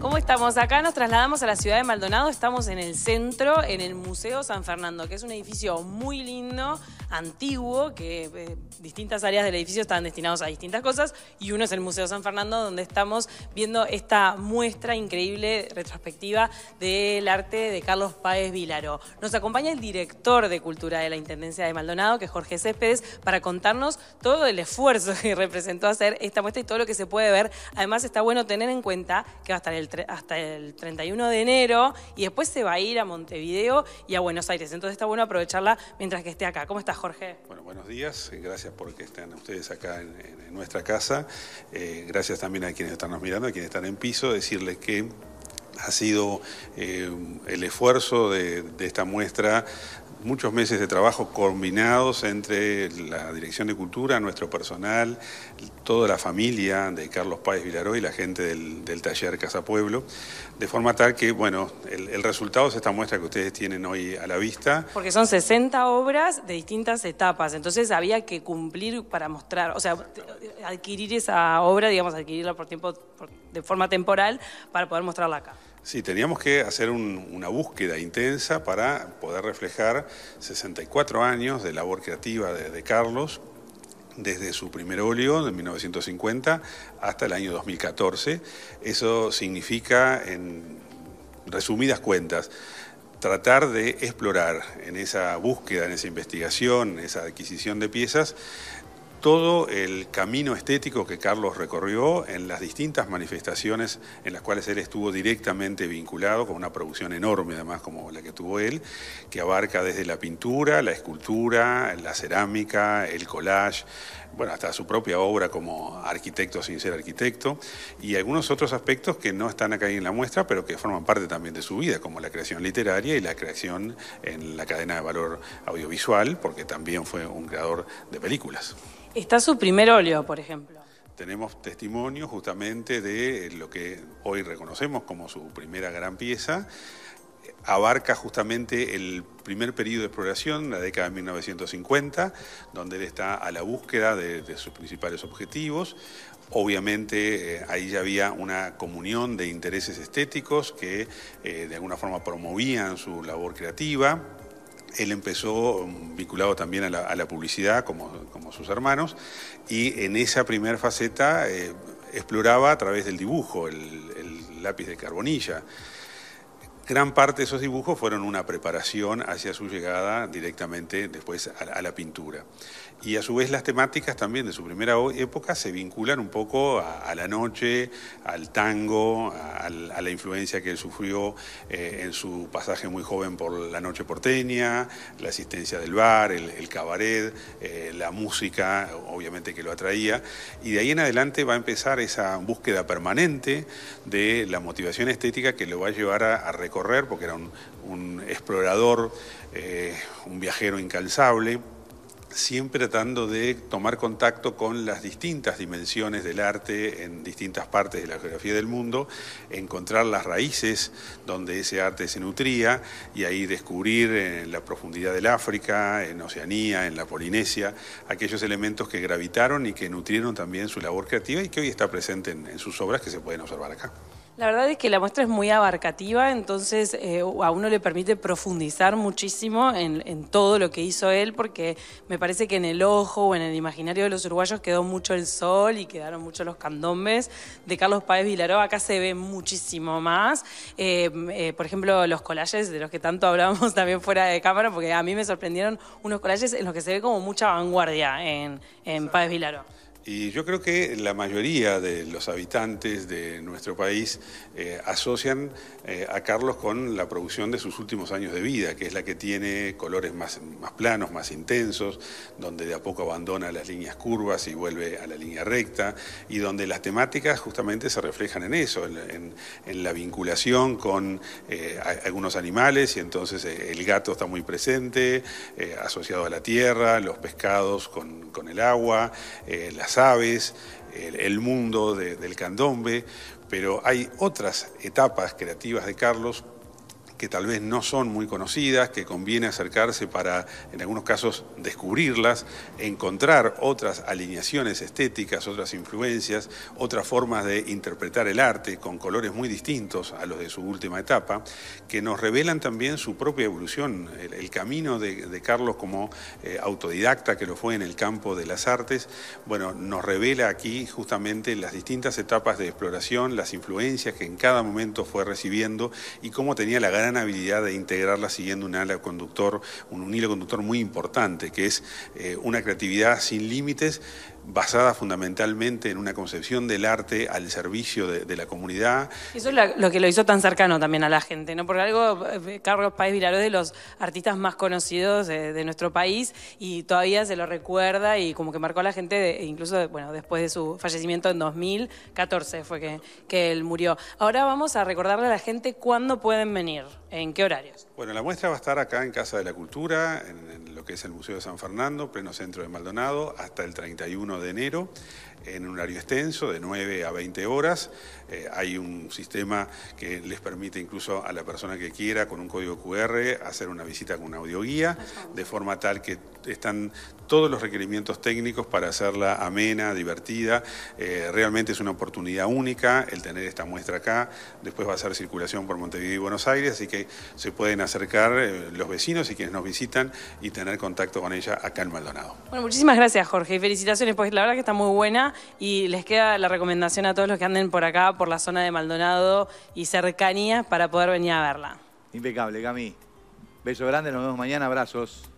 ¿Cómo estamos? Acá nos trasladamos a la ciudad de Maldonado, estamos en el centro, en el Museo San Fernando, que es un edificio muy lindo, antiguo, que eh, distintas áreas del edificio están destinados a distintas cosas, y uno es el Museo San Fernando, donde estamos viendo esta muestra increíble retrospectiva del arte de Carlos Páez Vilaro. Nos acompaña el director de Cultura de la Intendencia de Maldonado, que es Jorge Céspedes, para contarnos todo el esfuerzo que representó hacer esta muestra y todo lo que se puede ver. Además, está bueno tener en cuenta que va a estar hasta el 31 de enero y después se va a ir a Montevideo y a Buenos Aires. Entonces está bueno aprovecharla mientras que esté acá. ¿Cómo estás, Jorge. Bueno, buenos días. Eh, gracias porque estén ustedes acá en, nuestra casa. Eh, gracias también a quienes están nos mirando, a quienes están en piso. Decirles que ha sido eh, el esfuerzo de, esta muestra muchos meses de trabajo combinados entre la Dirección de Cultura, nuestro personal, toda la familia de Carlos Páez Vilaró y la gente del, taller Casa Pueblo, de forma tal que, bueno, el, resultado es esta muestra que ustedes tienen hoy a la vista. Porque son 60 obras de distintas etapas, entonces había que cumplir para mostrar, o sea, adquirir esa obra, digamos, adquirirla por tiempo, de forma temporal, para poder mostrarla acá. Sí, teníamos que hacer una búsqueda intensa para poder reflejar 64 años de labor creativa de, de Carlos, desde su primer óleo de 1950 hasta el año 2014. Eso significa, en resumidas cuentas, tratar de explorar en esa búsqueda, en esa investigación, en esa adquisición de piezas, todo el camino estético que Carlos recorrió en las distintas manifestaciones en las cuales él estuvo directamente vinculado, con una producción enorme además como la que tuvo él, que abarca desde la pintura, la escultura, la cerámica, el collage, bueno, hasta su propia obra como arquitecto sin ser arquitecto, y algunos otros aspectos que no están acá en la muestra, pero que forman parte también de su vida, como la creación literaria y la creación en la cadena de valor audiovisual, porque también fue un creador de películas. Está su primer óleo, por ejemplo tenemos testimonio justamente de lo que hoy reconocemos como su primera gran pieza abarca justamente el primer periodo de exploración, la década de 1950, donde él está a la búsqueda de, sus principales objetivos. Obviamente eh, ahí ya había una comunión de intereses estéticos que eh, de alguna forma promovían su labor creativa. Él empezó mm, vinculado también a la, publicidad, como, sus hermanos, y en esa primera faceta eh, exploraba a través del dibujo, el lápiz de carbonilla gran parte de esos dibujos fueron una preparación hacia su llegada directamente después a, la pintura. Y a su vez las temáticas también de su primera época se vinculan un poco a, la noche, al tango, a, la influencia que él sufrió eh, en su pasaje muy joven por la noche porteña, la asistencia del bar, el, cabaret, eh, la música, obviamente que lo atraía. Y de ahí en adelante va a empezar esa búsqueda permanente de la motivación estética que lo va a llevar a, a reconocer correr, porque era un, explorador, eh, un viajero incansable, siempre tratando de tomar contacto con las distintas dimensiones del arte en distintas partes de la geografía del mundo, encontrar las raíces donde ese arte se nutría y ahí descubrir eh, en la profundidad del África, en Oceanía, en la Polinesia, aquellos elementos que gravitaron y que nutrieron también su labor creativa y que hoy está presente en sus obras que se pueden observar acá. La verdad es que la muestra es muy abarcativa, entonces eh, a uno le permite profundizar muchísimo en, todo lo que hizo él, porque me parece que en el ojo o en el imaginario de los uruguayos quedó mucho el sol y quedaron mucho los candombes. De Carlos Páez Vilaró acá se ve muchísimo más. Eh, eh, por ejemplo, los collages de los que tanto hablábamos también fuera de cámara, porque a mí me sorprendieron unos collages en los que se ve como mucha vanguardia en, en Páez Vilaró. Y yo creo que la mayoría de los habitantes de nuestro país eh, asocian eh, a Carlos con la producción de sus últimos años de vida, que es la que tiene colores más, más planos, más intensos, donde de a poco abandona las líneas curvas y vuelve a la línea recta, y donde las temáticas justamente se reflejan en eso, en, la vinculación con eh, algunos animales, y entonces el gato está muy presente, asociado a la tierra, los pescados con, con el agua, las aves, el, mundo del candombe, pero hay otras etapas creativas de Carlos que tal vez no son muy conocidas, que conviene acercarse para, en algunos casos, descubrirlas, encontrar otras alineaciones estéticas, otras influencias, otras formas de interpretar el arte con colores muy distintos a los de su última etapa, que nos revelan también su propia evolución, el, camino de, Carlos como eh, autodidacta que lo fue en el campo de las artes, bueno, nos revela aquí justamente las distintas etapas de exploración, las influencias que en cada momento fue recibiendo y cómo tenía la gran habilidad de integrarla siguiendo un conductor, un, hilo conductor muy importante, que es eh, una creatividad sin límites basada fundamentalmente en una concepción del arte al servicio de, la comunidad. Eso es lo que lo hizo tan cercano también a la gente, ¿no? Porque algo, eh, Carlos Paez Vilaró es de los artistas más conocidos eh, de, nuestro país y todavía se lo recuerda y como que marcó a la gente, e incluso bueno, después de su fallecimiento en 2014 fue que, que él murió. Ahora vamos a recordarle a la gente cuándo pueden venir. ¿En qué horarios? Bueno, la muestra va a estar acá en Casa de la Cultura, en, lo que es el Museo de San Fernando, pleno centro de Maldonado, hasta el 31 de enero en un horario extenso, de 9 a 20 horas. Eh, hay un sistema que les permite incluso a la persona que quiera, con un código QR, hacer una visita con una audioguía, de forma tal que están todos los requerimientos técnicos para hacerla amena, divertida. Eh, realmente es una oportunidad única el tener esta muestra acá. Después va a ser circulación por Montevideo y Buenos Aires, así que se pueden acercar eh, los vecinos y quienes nos visitan y tener contacto con ella acá en Maldonado. Bueno, muchísimas gracias, Jorge, y felicitaciones, porque la verdad que está muy buena y les queda la recomendación a todos los que anden por acá, por la zona de Maldonado y cercanías para poder venir a verla. Impecable, Cami. Beso grande, nos vemos mañana, abrazos.